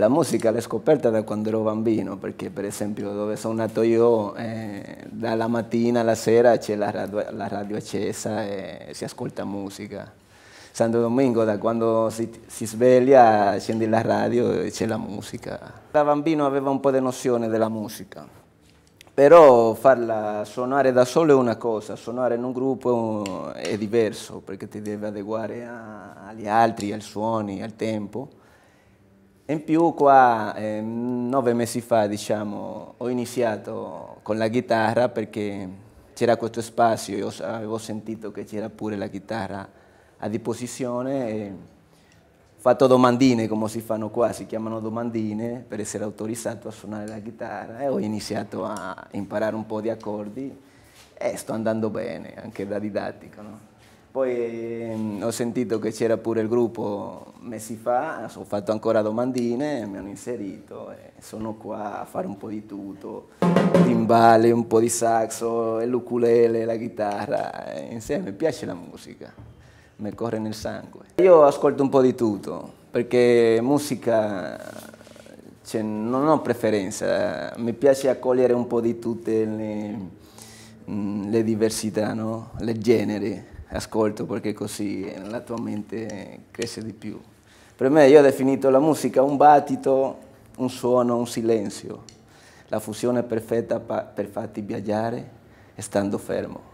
La musica l'ho scoperta da quando ero bambino, perché per esempio dove sono nato io, eh, dalla mattina alla sera c'è la, la radio, accesa e si ascolta musica. Santo Domingo, da quando si, si sveglia, scendi la radio e c'è la musica. Da bambino aveva un po' di nozione della musica, però farla suonare da solo è una cosa, suonare in un gruppo è diverso, perché ti devi adeguare a, agli altri, ai suoni, al tempo. In più qua eh, nove mesi fa diciamo, ho iniziato con la chitarra perché c'era questo spazio, io avevo sentito che c'era pure la chitarra a disposizione e ho fatto domandine come si fanno qua, si chiamano domandine per essere autorizzato a suonare la chitarra e ho iniziato a imparare un po' di accordi e sto andando bene anche da didattico. No? Poi mm, ho sentito che c'era pure il gruppo mesi fa, ho fatto ancora domandine, mi hanno inserito e sono qua a fare un po' di tutto, timbale, un po' di saxo, l'ukulele, la chitarra, insieme mi piace la musica, mi corre nel sangue. Io ascolto un po' di tutto, perché musica cioè, non ho preferenza, mi piace accogliere un po' di tutte le, mm, le diversità, no? le generi ascolto perché così la tua mente cresce di più. Per me io ho definito la musica un battito, un suono, un silenzio, la fusione perfetta per farti viaggiare stando fermo.